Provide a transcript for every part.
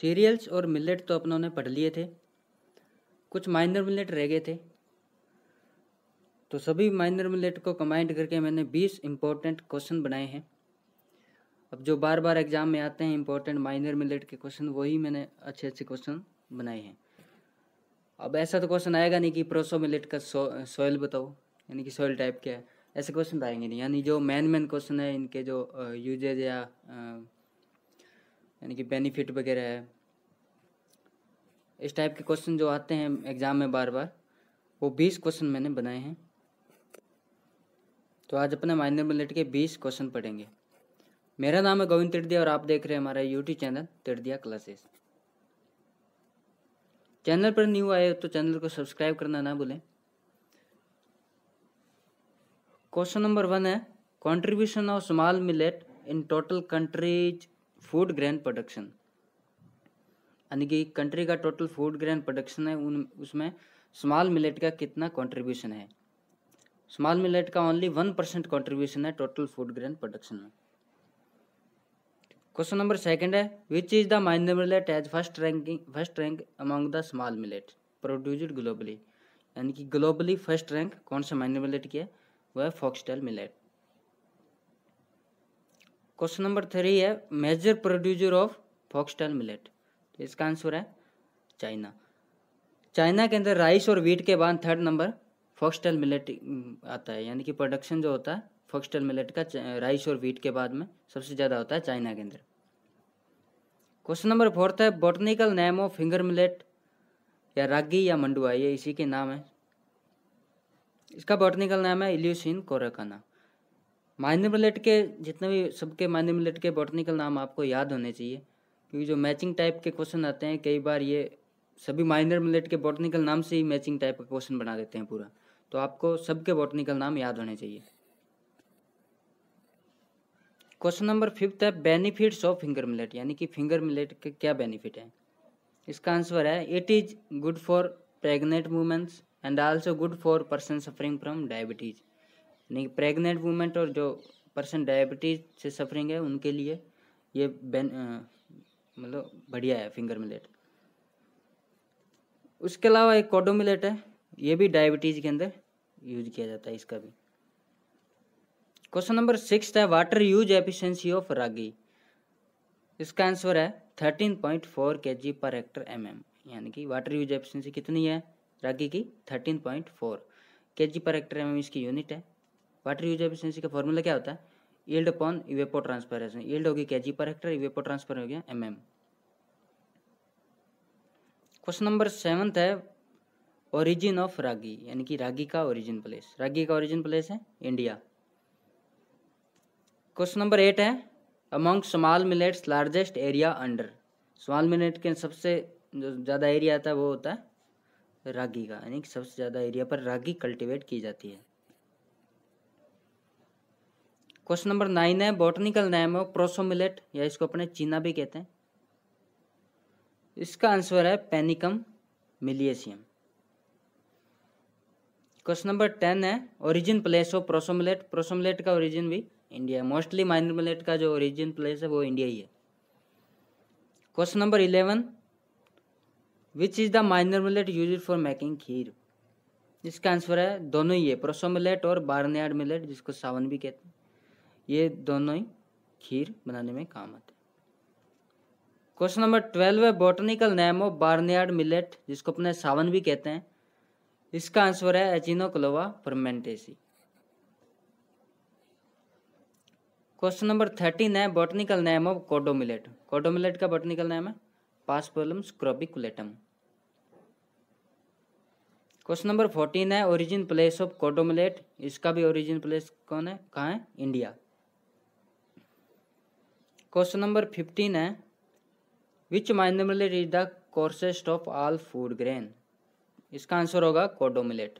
serials और millet तो अपनों ने पढ़ लिए थे कुछ माइनर मिलेट रह गए थे तो सभी माइनर मिलेट को कमाइंड करके मैंने 20 इम्पोर्टेंट क्वेश्चन बनाए हैं अब जो बार बार एग्ज़ाम में आते हैं इम्पोर्टेंट माइनर मिलेट के क्वेश्चन वही मैंने अच्छे अच्छे क्वेश्चन बनाए हैं अब ऐसा तो क्वेश्चन आएगा नहीं कि प्रोसो मिलेट का सॉयल बताओ यानी कि सॉइल टाइप क्या है ऐसे क्वेश्चन आएंगे नहीं यानी जो मेन मेन क्वेश्चन है इनके जो यूजेज या यानी कि बेनिफिट वगैरह है इस टाइप के क्वेश्चन जो आते हैं एग्ज़ाम में बार बार वो बीस क्वेश्चन मैंने बनाए हैं तो आज अपने माइनर मिलेट के बीस क्वेश्चन पढ़ेंगे मेरा नाम है गोविंद तिर्दिया और आप देख रहे हैं हमारा YouTube channel Tiddiya classes channel पर न्यू आए तो चैनल को सब्सक्राइब करना ना भूलें क्वेश्चन नंबर वन है contribution of small millet in total countries food grain production यानी कि कंट्री का टोटल फूड ग्रेन प्रोडक्शन है उन उसमें स्मॉल मिलेट का कितना कंट्रीब्यूशन है स्मॉल मिलेट का ओनली वन परसेंट कॉन्ट्रीब्यूशन है टोटल फूड ग्रेन प्रोडक्शन में क्वेश्चन नंबर सेकंड है which is the minor millet as first ranking first rank among the small millet produced globally यानी कि globally first rank कौन सा minor millet की है वह foxtail millet question number three है major producer of foxtail millet तो इसका आंसर है चाइना चाइना के अंदर राइस और वीट के बाद थर्ड नंबर फॉक्सटेल मिलेट आता है यानी कि प्रोडक्शन जो होता है फॉक्सटेल मिलेट का राइस और वीट के बाद में सबसे ज़्यादा होता है चाइना के अंदर क्वेश्चन नंबर फोर्थ है botanical name of finger millet या रागी या मंडुआ ये इसी के नाम है इसका बॉटनिकल नाम है इल्यूसिन कोरकाना माइनर मिलेट के जितने भी सबके माइनर मिलेट के बॉटनिकल नाम आपको याद होने चाहिए क्योंकि जो मैचिंग टाइप के क्वेश्चन आते हैं कई बार ये सभी माइनर मिलेट के बॉटनिकल नाम से ही मैचिंग टाइप का क्वेश्चन बना देते हैं पूरा तो आपको सबके बॉटनिकल नाम याद होने चाहिए क्वेश्चन नंबर फिफ्थ है बेनिफिट्स ऑफ फिंगर मिलेट यानी कि फिंगर मिलेट के क्या बेनिफिट हैं इसका आंसर है it is good for pregnant womens and also good for person suffering from diabetes यानी कि प्रेगनेंट वूमेंट और जो पर्सन डायबिटीज से सफरिंग है उनके लिए ये बेन मतलब बढ़िया है फिंगर मिलेट उसके अलावा एक कोडो मिलेट है ये भी डायबिटीज़ के अंदर यूज किया जाता है इसका भी क्वेश्चन नंबर सिक्स है water use efficiency of ragi इसका आंसर है thirteen point four K G per hectare M M यानी कि वाटर यूज एफिशिएंसी कितनी है रागी की thirteen point four K G per hectare M M इसकी यूनिट है वाटर यूज एफिशिएंसी का फॉर्मूला क्या होता है yield upon evapotranspiration yield होगी क्या G per hectare evapotranspiration हो गया M M question number seventh है ओरिजिन ऑफ रागी यानी कि रागी का ओरिजिन प्लेस रागी का ओरिजिन प्लेस है इंडिया क्वेश्चन नंबर एट है among small millets largest area under small millet के सबसे जो ज़्यादा एरिया आता है वो होता है रागी का यानी कि सबसे ज़्यादा एरिया पर रागी कल्टीवेट की जाती है क्वेश्चन नंबर नाइन है बॉटनिकल नेम ऑफ प्रोसोमिलेट या इसको अपने चीना भी कहते हैं इसका आंसर है panicum miliaceum question number ten है origin place of proso millet proso millet का ओरिजिन भी इंडिया है मोस्टली माइनर मिलेट का जो ओरिजिन प्लेस है वो इंडिया ही है question number eleven which is the minor millet use for making kheer इसका आंसर है दोनों ही है प्रोसोमिलेट और बारनेड मिलेट जिसको सावन भी कहते हैं ये दोनों ही खीर बनाने में काम आते हैं क्वेश्चन नंबर ट्वेल्व है botanical name of barnyard millet जिसको अपने सावन भी कहते हैं इसका आंसर है Echinochloa frumentacea question number thirteen है botanical name of kodo millet kodo millet का बॉटनिकल नेम है Paspalum scrobiculatum question number fourteen है ओरिजिन प्लेस ऑफ कोडोमिलेट इसका भी ओरिजिन प्लेस कौन है कहाँ है इंडिया क्वेश्चन नंबर फिफ्टीन है which minor millet is the coarsest of all food grain इसका आंसर होगा कोडोमिलेट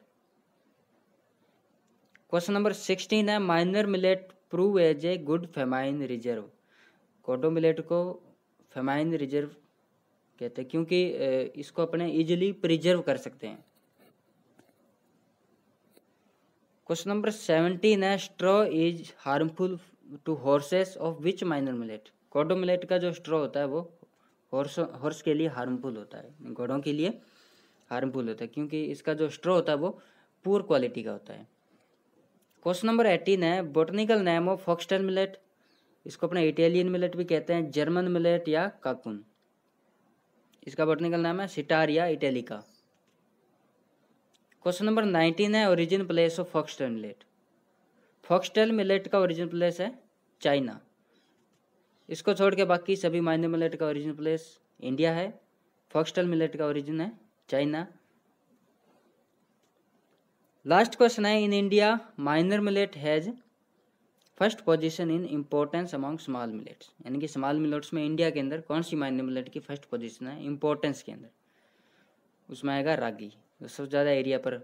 क्वेश्चन नंबर सिक्सटीन है minor millet prove as a good famine reserve kodo millet को फेमाइन रिजर्व कहते हैं क्योंकि इसको अपने इजीली प्रिजर्व कर सकते हैं क्वेश्चन नंबर सेवनटीन है straw is harmful to horses of which minor millet kodo millet का जो स्ट्रॉ होता है वो हॉर्स हॉर्स के लिए हार्मफुल होता है घोड़ों के लिए हार्मफुल होता है क्योंकि इसका जो स्ट्रॉ होता है वो पुअर क्वालिटी का होता है क्वेश्चन नंबर एटीन है botanical name of foxtail millet इसको अपने इटालियन मिलेट भी कहते हैं जर्मन मिलेट या काकुन इसका बोटनिकल नाम है सिटार या इटैलिका क्वेश्चन नंबर नाइनटीन है origin place of foxtail millet foxtail millet का ओरिजिन प्लेस है चाइना इसको छोड़ के बाकी सभी माइनर मिलेट का ओरिजिन प्लेस इंडिया है फॉक्सटेल मिलेट का ओरिजिन है चाइना लास्ट क्वेश्चन है in India minor millet has first position in importance among small millets यानी कि स्मॉल मिलेट्स में इंडिया के अंदर कौन सी माइनर मिलेट की फर्स्ट पोजीशन है इम्पोर्टेंस के अंदर उसमें आएगा रागी सबसे ज़्यादा एरिया पर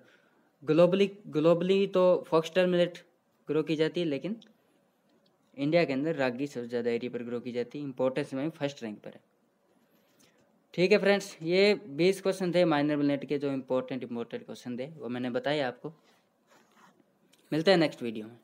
ग्लोबली ग्लोबली तो फॉक्सटेल मिलेट ग्रो की जाती है लेकिन इंडिया के अंदर रागी सबसे ज़्यादा एरिया पर ग्रो की जाती है इंपॉर्टेंस में फर्स्ट रैंक पर है ठीक है फ्रेंड्स ये बीस क्वेश्चन थे माइनर बुलेट के जो इम्पोर्टेंट इम्पोर्टेंट क्वेश्चन थे वो मैंने बताया आपको मिलते हैं नेक्स्ट वीडियो में